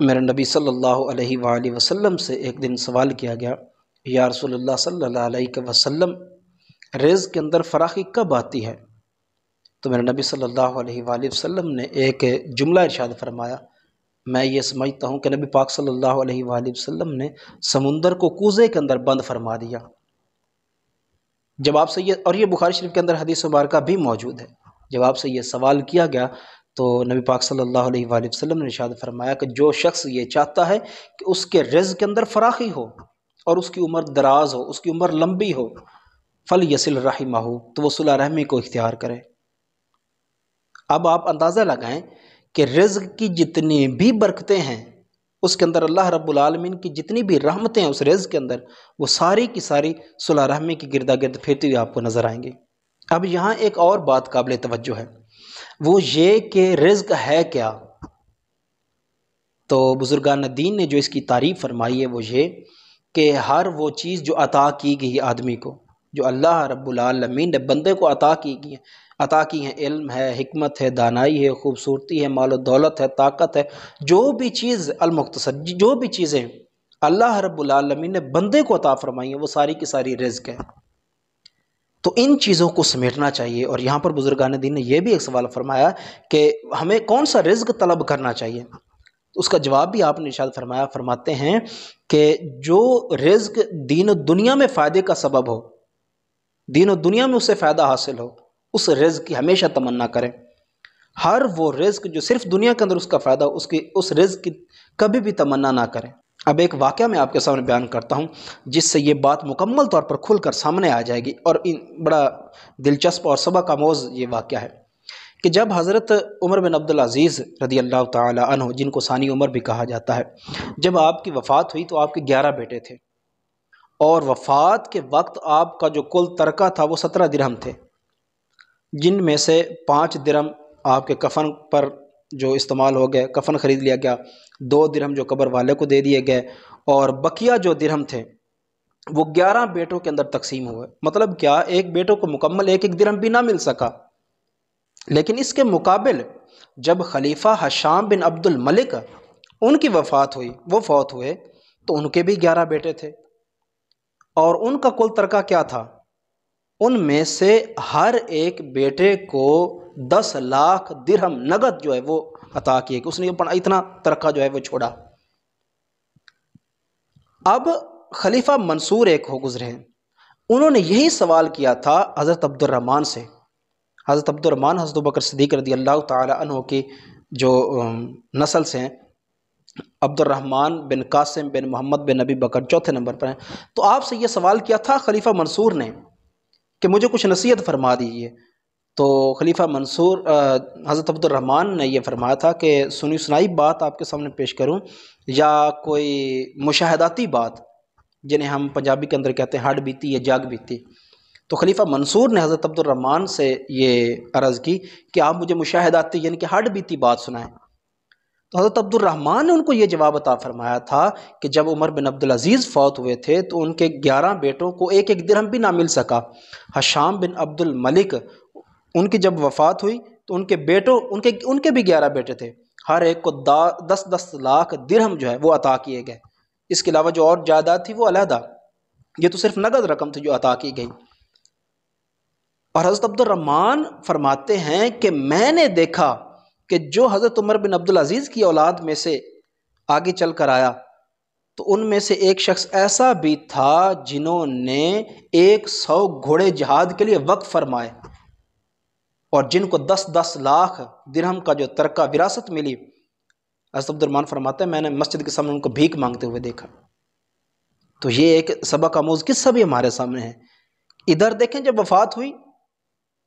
मेरे नबी सल्लल्लाहु अलैहि वसल्लम से एक दिन सवाल किया गया या रसोल्ला सल्ला वसम रेज़ के अंदर फराखी कब आती है तो मेरे नबी सल्लल्लाहु अलैहि वसल्लम ने एक जुमला इरशाद फरमाया मैं ये समझता हूँ कि नबी पाक सल्लल्लाहु अलैहि वसल्लम ने समुंदर को कूजे के अंदर बंद फरमा दिया जब आपसे ये और ये बुखारी शरीफ के अंदर हदीस मुबारक भी मौजूद है जब आपसे ये सवाल किया गया तो नबी पाक सल्लल्लाहु अलैहि वसल्लम ने इशाद फरमाया कि जो शख्स ये चाहता है कि उसके रज़ के अंदर फराखी हो और उसकी उम्र दराज हो उसकी उम्र लंबी हो फल यसिल रहिमा हो तो वह सुलह रहमी को इख्तियार करे अब आप अंदाज़ा लगाएं कि रज़ की जितनी भी बरकतें हैं उसके अंदर अल्लाह रब्बुलमीन की जितनी भी रहमतें हैं उस रज़ के अंदर वो सारी की सारी सुलह रहमी की गिरदा गिरद फिरती हुई आपको नज़र आएंगी अब यहाँ एक और बात काबिल तवज्जो है वो ये कि रिज्क है क्या तो बुज़ुर्गान दीन ने जो इसकी तारीफ़ फरमाई है वो ये कि हर वो चीज़ जो अता की गई आदमी को जो अल्लाह रब्लमीन ने बंदे को अता की गई है अता की हैं इल्म है हमत है दानाई है खूबसूरती है माल दौलत है ताकत है जो भी चीज़ अलमुख्तसर जो भी चीज़ें अल्लाह रब्लमीन ने बंदे को अता फरमाई है वो सारी की सारी रिज्क है तो इन चीज़ों को समेटना चाहिए और यहाँ पर बुजुर्गान दीन ने यह भी एक सवाल फरमाया कि हमें कौन सा रिज्क तलब करना चाहिए उसका जवाब भी आपने इशाद फरमाया फरमाते हैं कि जो रिज्क दीन दुनिया में फ़ायदे का सबब हो दीन दुनिया में उससे फ़ायदा हासिल हो उस रिज की हमेशा तमन्ना करें हर वो रिज्क जो सिर्फ दुनिया के अंदर उसका फ़ायदा उसकी उस रिज की कभी भी तमन्ना ना करें अब एक वाक़ मैं आपके सामने बयान करता हूँ जिससे ये बात मुकम्मल तौर पर खुलकर सामने आ जाएगी और इन बड़ा दिलचस्प और सबक आमोज ये वाक़ है कि जब हज़रत उमर बिन अब्दुल अज़ीज़ रदी अल्लाह तह जिनको सानी उमर भी कहा जाता है जब आपकी वफ़ात हुई तो आपके ग्यारह बेटे थे और वफ़ात के वक्त आपका जो कुल तरका था वो सत्रह दिरहम थे जिन में से पाँच दिरहम आपके कफन पर जो इस्तेमाल हो गए कफन ख़रीद लिया गया दो दिरहम जो कब्र वाले को दे दिए गए और बकिया जो दिरहम थे वो ग्यारह बेटों के अंदर तकसीम हुए मतलब क्या एक बेटों को मुकम्मल एक एक दिरहम भी ना मिल सका लेकिन इसके मुकाबल जब खलीफा हशाम बिन अब्दुल मलिक उनकी वफात हुई वो फौत हुए तो उनके भी ग्यारह बेटे थे और उनका कुल तरका क्या था उनमें से हर एक बेटे को दस लाख दिरहम नगद जो है वो अता किए कि उसने इतना तरक्का जो है वो छोड़ा अब खलीफा मंसूर एक हो गुजरे हैं उन्होंने यही सवाल किया था हज़रत अब्दुलरहमान से हज़रत अब्दुलरहमान हज़रत बकर सदीक रदी अल्लाह तहों की जो नस्ल से हैं अब्दुलरहमान बिन कासिम बिन मोहम्मद बिन नबी बकर चौथे नंबर पर हैं तो आपसे यह सवाल किया था खलीफा मंसूर ने कि मुझे कुछ नसीहत फरमा दीजिए तो खलीफा मंसूर हज़रत अब्दुलरहमान ने यह फरमाया था कि सुनी सुनाई बात आपके सामने पेश करूँ या कोई मुशाहदाती बात जिन्हें हम पंजाबी के अंदर कहते हैं हड बीती या जाग बीती तो खलीफा मंसूर ने हज़रत अब्दुलरहमान से ये अर्ज़ की कि आप मुझे मुशाहदाती यानी कि हड बीती बात सुनाएं तो हज़रत अब्दुलरहमान ने उनको ये जवाब अता फरमाया था कि जब उमर बिन अब्दुलज़ीज़ फौत हुए थे तो उनके ग्यारह बेटों को एक एक दिरहम भी ना मिल सका हशाम बिन अब्दुल मलिक उनकी जब वफ़ात हुई तो उनके बेटों उनके उनके भी ग्यारह बेटे थे हर एक को दस दस लाख दिरहम जो है वो अता किए गए इसके अलावा जो और जायदाद थी वो अलहदा ये तो सिर्फ नगद रकम थी जो अता की गई और हज़रत अब्दुलरहमान फरमाते हैं कि मैंने देखा कि जो हज़रत उमर बिन अब्दुल अजीज़ की औलाद में से आगे चल कर आया तो उनमें से एक शख्स ऐसा भी था जिन्होंने एक सौ घोड़े जहाद के लिए वक्फ फरमाए और जिनको दस दस लाख दिरहम का जो तरक्का विरासत मिली असदरमान फरमाते मैंने मस्जिद के सामने उनको भीख मांगते हुए देखा तो ये एक सबक आमोज किस्सा भी हमारे सामने है इधर देखें जब वफात हुई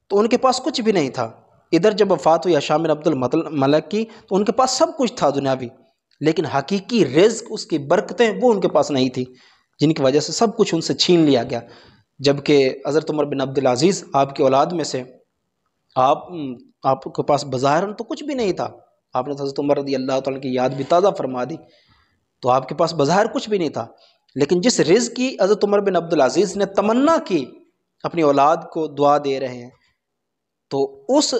तो उनके पास कुछ भी नहीं था इधर जब वफात हुई शामिर अब्दुल मलक की तो उनके पास सब कुछ था दुनियावी लेकिन हकीकी रिज्क उसकी बरकतें वो उनके पास नहीं थी जिनकी वजह से सब कुछ उनसे छीन लिया गया जबकि हज़रत उमर बिन अब्दुल अजीज़ आपकी औलाद में से आप आपके पास बाज़ार तो कुछ भी नहीं था आपने तो हज़रत उमर रदी अल्लाह ताली की याद भी ताज़ा फरमा दी तो आपके पास बाज़ार कुछ भी नहीं था लेकिन जिस रिज़ की हज़रत उमर बिन अजीज़ ने तमन्ना की अपनी औलाद को दुआ दे रहे हैं तो उस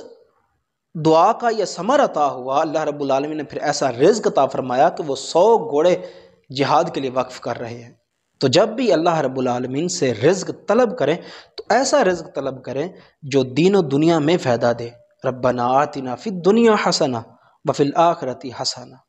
दुआ का यह समर अता हुआ अल्लाह रब्लमी ने फिर ऐसा रिज्क अता फरमाया कि वो सौ घोड़े जिहाद के लिए वक्फ़ कर रहे हैं तो जब भी अल्लाह रब्लमिन से रिज्क तलब करें ऐसा रिज्क तलब करें जो दीन और दुनिया में फ़ायदा दे रब्बना आतिना फ़िद दुनिया हसना बफिल आखरती हसना